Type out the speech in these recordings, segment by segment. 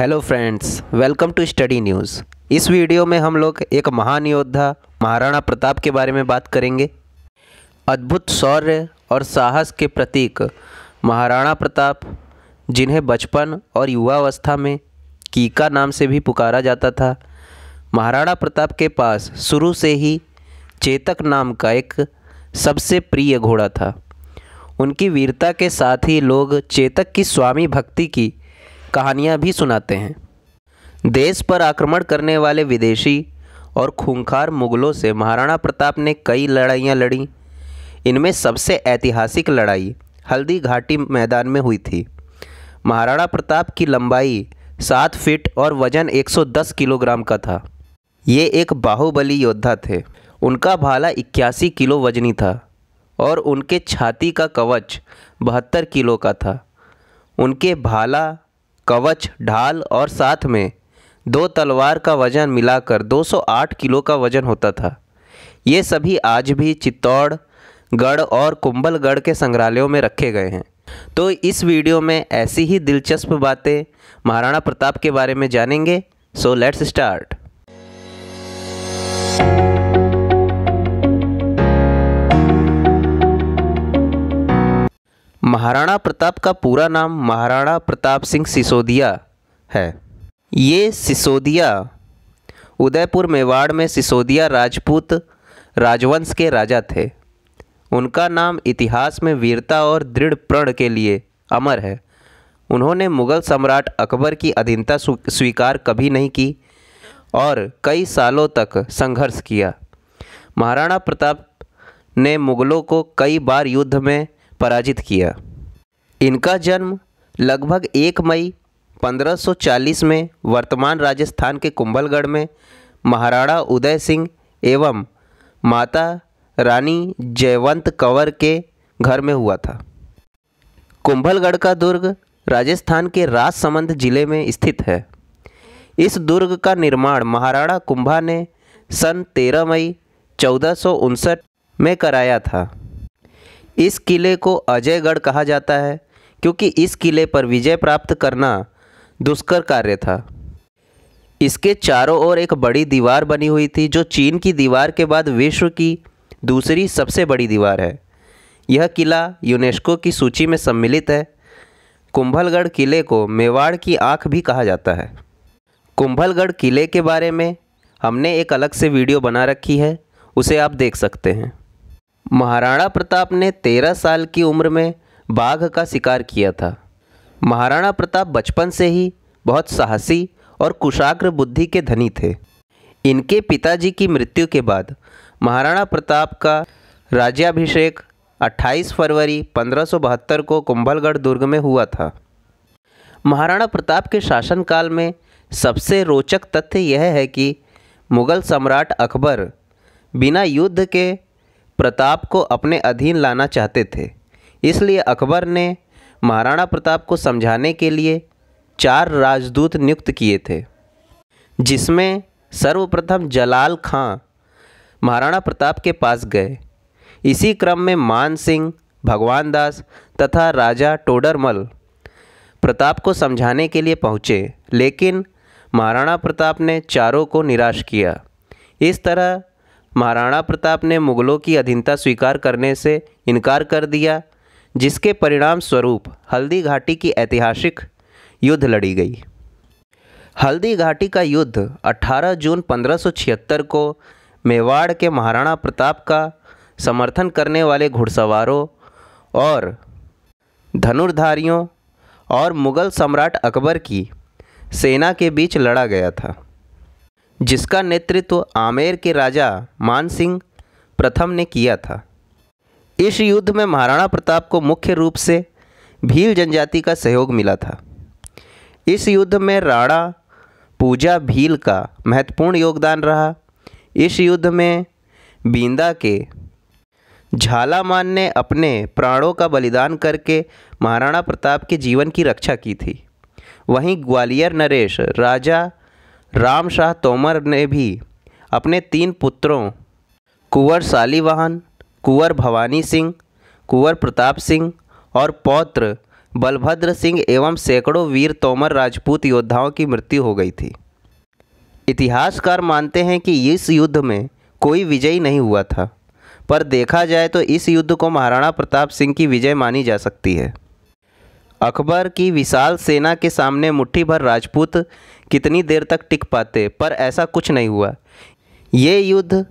hello friends welcome to study news इस video में हम लोग एक महान योद्धा महाराणा प्रताप के बारे में बात करेंगे अद्भुत शौर्य और साहस के प्रतीक महाराणा प्रताप जिन्हें बचपन और युवावस्था में कीका नाम से भी पुकारा जाता था महाराणा प्रताप के पास शुरू से ही चेतक नाम का एक सबसे प्रिय घोड़ा था उनकी वीरता के साथ ही लोग चेतक की स्वामी भक्ति की कहानियाँ भी सुनाते हैं देश पर आक्रमण करने वाले विदेशी और खूंखार मुगलों से महाराणा प्रताप ने कई लड़ाइयाँ लड़ी इनमें सबसे ऐतिहासिक लड़ाई हल्दी घाटी मैदान में हुई थी महाराणा प्रताप की लंबाई सात फीट और वजन 110 किलोग्राम का था ये एक बाहुबली योद्धा थे उनका भाला इक्यासी किलो वजनी था और उनके छाती का कवच बहत्तर किलो का था उनके भाला कवच ढाल और साथ में दो तलवार का वज़न मिलाकर 208 किलो का वज़न होता था ये सभी आज भी चित्तौड़गढ़ और कुंभलगढ़ के संग्रहालयों में रखे गए हैं तो इस वीडियो में ऐसी ही दिलचस्प बातें महाराणा प्रताप के बारे में जानेंगे so let's start Maharana Pratap का पूरा नाम महाराणा प्रताप सिंह सिसोदिया है ये सिसोदिया उदयपुर मेवाड़ में सिसोदिया राजपूत राजवंश के राजा थे उनका नाम इतिहास में वीरता और दृढ़ प्रण के लिए अमर है उन्होंने मुगल सम्राट अकबर की अधीनता स्वीकार कभी नहीं की और कई सालों तक संघर्ष किया महाराणा प्रताप ने मुगलों को कई बार युद्ध में पराजित किया इनका जन्म लगभग एक मई 1540 में वर्तमान राजस्थान के कुंभलगढ़ में महाराणा उदय सिंह एवं माता रानी जयवंत कंवर के घर में हुआ था कुंभलगढ़ का दुर्ग राजस्थान के राजसमंद जिले में स्थित है इस दुर्ग का निर्माण महाराणा कुंभा ने सन 13 मई चौदह में कराया था इस किले को अजयगढ़ कहा जाता है क्योंकि इस किले पर विजय प्राप्त करना दुष्कर कार्य था इसके चारों ओर एक बड़ी दीवार बनी हुई थी जो चीन की दीवार के बाद विश्व की दूसरी सबसे बड़ी दीवार है यह किला यूनेस्को की सूची में सम्मिलित है कुंभलगढ़ किले को मेवाड़ की आँख भी कहा जाता है कुंभलगढ़ किले के बारे में हमने एक अलग से वीडियो बना रखी है उसे आप देख सकते हैं महाराणा प्रताप ने तेरह साल की उम्र में बाघ का शिकार किया था महाराणा प्रताप बचपन से ही बहुत साहसी और कुशाग्र बुद्धि के धनी थे इनके पिताजी की मृत्यु के बाद महाराणा प्रताप का राज्याभिषेक 28 फरवरी पंद्रह को कुंभलगढ़ दुर्ग में हुआ था महाराणा प्रताप के शासनकाल में सबसे रोचक तथ्य यह है कि मुग़ल सम्राट अकबर बिना युद्ध के प्रताप को अपने अधीन लाना चाहते थे इसलिए अकबर ने महाराणा प्रताप को समझाने के लिए चार राजदूत नियुक्त किए थे जिसमें सर्वप्रथम जलाल खां महाराणा प्रताप के पास गए इसी क्रम में मान सिंह भगवान दास तथा राजा टोडरमल प्रताप को समझाने के लिए पहुँचे लेकिन महाराणा प्रताप ने चारों को निराश किया इस तरह महाराणा प्रताप ने मुगलों की अधीनता स्वीकार करने से इनकार कर दिया जिसके परिणाम स्वरूप हल्दी घाटी की ऐतिहासिक युद्ध लड़ी गई हल्दी घाटी का युद्ध 18 जून 1576 को मेवाड़ के महाराणा प्रताप का समर्थन करने वाले घुड़सवारों और धनुर्धारियों और मुग़ल सम्राट अकबर की सेना के बीच लड़ा गया था जिसका नेतृत्व आमेर के राजा मान सिंह प्रथम ने किया था इस युद्ध में महाराणा प्रताप को मुख्य रूप से भील जनजाति का सहयोग मिला था इस युद्ध में राणा पूजा भील का महत्वपूर्ण योगदान रहा इस युद्ध में बींदा के झालामान ने अपने प्राणों का बलिदान करके महाराणा प्रताप के जीवन की रक्षा की थी वहीं ग्वालियर नरेश राजा राम शाह तोमर ने भी अपने तीन पुत्रों कुंवर सालीवाहन कुंवर भवानी सिंह कुंवर प्रताप सिंह और पौत्र बलभद्र सिंह एवं सैकड़ों वीर तोमर राजपूत योद्धाओं की मृत्यु हो गई थी इतिहासकार मानते हैं कि इस युद्ध में कोई विजयी नहीं हुआ था पर देखा जाए तो इस युद्ध को महाराणा प्रताप सिंह की विजय मानी जा सकती है अकबर की विशाल सेना के सामने मुट्ठी भर राजपूत कितनी देर तक टिक पाते पर ऐसा कुछ नहीं हुआ ये युद्ध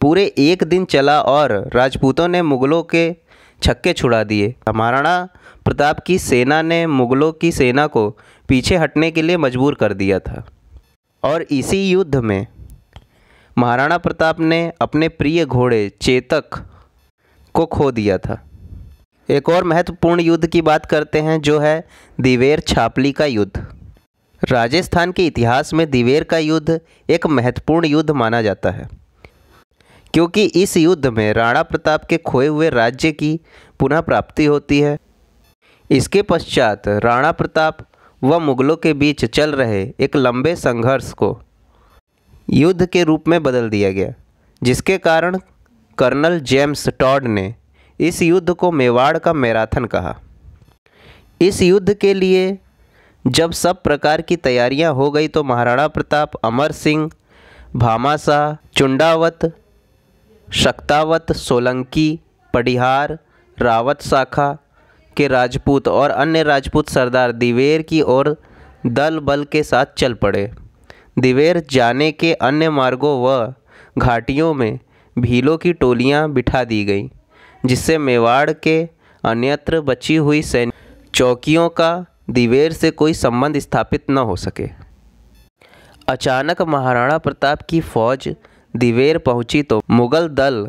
पूरे एक दिन चला और राजपूतों ने मुग़लों के छक्के छुड़ा दिए महाराणा प्रताप की सेना ने मुग़लों की सेना को पीछे हटने के लिए मजबूर कर दिया था और इसी युद्ध में महाराणा प्रताप ने अपने प्रिय घोड़े चेतक को खो दिया था एक और महत्वपूर्ण युद्ध की बात करते हैं जो है दिवेर छापली का युद्ध राजस्थान के इतिहास में दिवेर का युद्ध एक महत्वपूर्ण युद्ध माना जाता है क्योंकि इस युद्ध में राणा प्रताप के खोए हुए राज्य की पुनः प्राप्ति होती है इसके पश्चात राणा प्रताप व मुगलों के बीच चल रहे एक लंबे संघर्ष को युद्ध के रूप में बदल दिया गया जिसके कारण कर्नल जेम्स टॉड ने इस युद्ध को मेवाड़ का मैराथन कहा इस युद्ध के लिए जब सब प्रकार की तैयारियां हो गई तो महाराणा प्रताप अमर सिंह भामाशाह चुंडावत शक्तावत सोलंकी पडिहार रावत शाखा के राजपूत और अन्य राजपूत सरदार दिवेर की ओर दल बल के साथ चल पड़े दिवेर जाने के अन्य मार्गों व घाटियों में भीलों की टोलियां बिठा दी गईं जिससे मेवाड़ के अन्यत्र बची हुई सैन्य चौकियों का दिवेर से कोई संबंध स्थापित न हो सके अचानक महाराणा प्रताप की फौज दिवेर पहुंची तो मुगल दल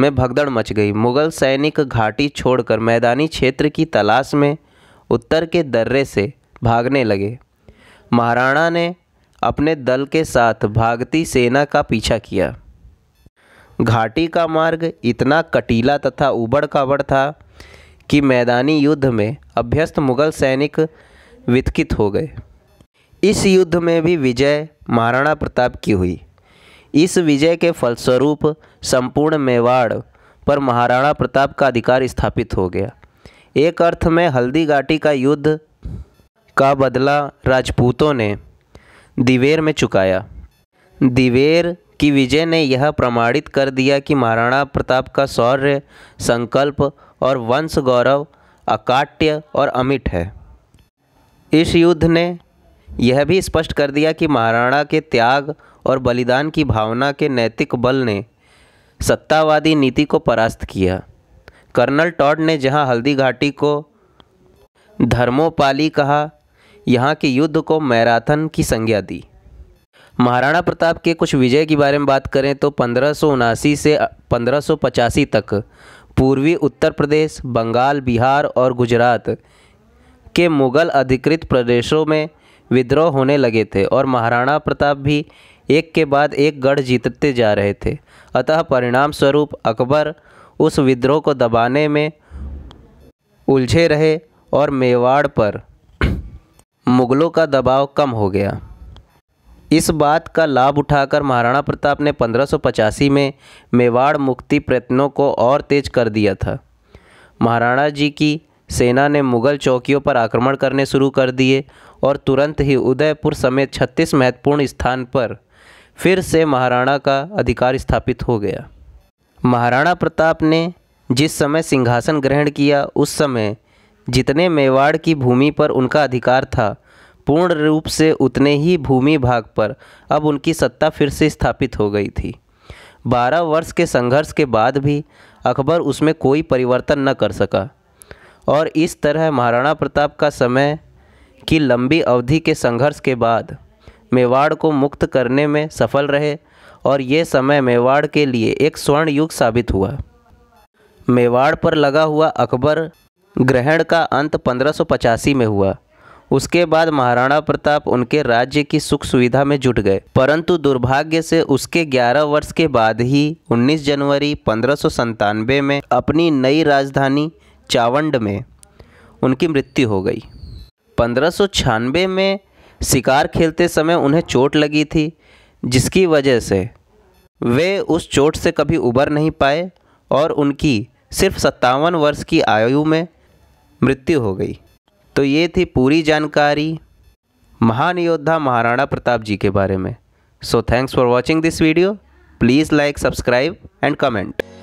में भगदड़ मच गई मुगल सैनिक घाटी छोड़कर मैदानी क्षेत्र की तलाश में उत्तर के दर्रे से भागने लगे महाराणा ने अपने दल के साथ भागती सेना का पीछा किया घाटी का मार्ग इतना कटीला तथा उबड़ काबड़ था कि मैदानी युद्ध में अभ्यस्त मुगल सैनिक वितकित हो गए इस युद्ध में भी विजय महाराणा प्रताप की हुई इस विजय के फलस्वरूप संपूर्ण मेवाड़ पर महाराणा प्रताप का अधिकार स्थापित हो गया एक अर्थ में हल्दी घाटी का युद्ध का बदला राजपूतों ने दिवेर में चुकाया दिवेर कि विजय ने यह प्रमाणित कर दिया कि महाराणा प्रताप का शौर्य संकल्प और वंश गौरव अकाट्य और अमिट है इस युद्ध ने यह भी स्पष्ट कर दिया कि महाराणा के त्याग और बलिदान की भावना के नैतिक बल ने सत्तावादी नीति को परास्त किया कर्नल टॉड ने जहां हल्दी घाटी को धर्मोपाली कहा यहाँ के युद्ध को मैराथन की संज्ञा दी महाराणा प्रताप के कुछ विजय के बारे में बात करें तो पंद्रह से पंद्रह तक पूर्वी उत्तर प्रदेश बंगाल बिहार और गुजरात के मुग़ल अधिकृत प्रदेशों में विद्रोह होने लगे थे और महाराणा प्रताप भी एक के बाद एक गढ़ जीतते जा रहे थे अतः परिणाम स्वरूप अकबर उस विद्रोह को दबाने में उलझे रहे और मेवाड़ पर मुग़लों का दबाव कम हो गया इस बात का लाभ उठाकर महाराणा प्रताप ने पंद्रह में मेवाड़ मुक्ति प्रयत्नों को और तेज कर दिया था महाराणा जी की सेना ने मुगल चौकियों पर आक्रमण करने शुरू कर दिए और तुरंत ही उदयपुर समेत 36 महत्वपूर्ण स्थान पर फिर से महाराणा का अधिकार स्थापित हो गया महाराणा प्रताप ने जिस समय सिंहासन ग्रहण किया उस समय जितने मेवाड़ की भूमि पर उनका अधिकार था पूर्ण रूप से उतने ही भूमि भाग पर अब उनकी सत्ता फिर से स्थापित हो गई थी बारह वर्ष के संघर्ष के बाद भी अकबर उसमें कोई परिवर्तन न कर सका और इस तरह महाराणा प्रताप का समय की लंबी अवधि के संघर्ष के बाद मेवाड़ को मुक्त करने में सफल रहे और ये समय मेवाड़ के लिए एक स्वर्ण युग साबित हुआ मेवाड़ पर लगा हुआ अकबर ग्रहण का अंत पंद्रह में हुआ उसके बाद महाराणा प्रताप उनके राज्य की सुख सुविधा में जुट गए परंतु दुर्भाग्य से उसके 11 वर्ष के बाद ही 19 जनवरी पंद्रह में अपनी नई राजधानी चावंड में उनकी मृत्यु हो गई पंद्रह में शिकार खेलते समय उन्हें चोट लगी थी जिसकी वजह से वे उस चोट से कभी उबर नहीं पाए और उनकी सिर्फ सत्तावन वर्ष की आयु में मृत्यु हो गई तो ये थी पूरी जानकारी महान योद्धा महाराणा प्रताप जी के बारे में so thanks for watching this video please like subscribe and comment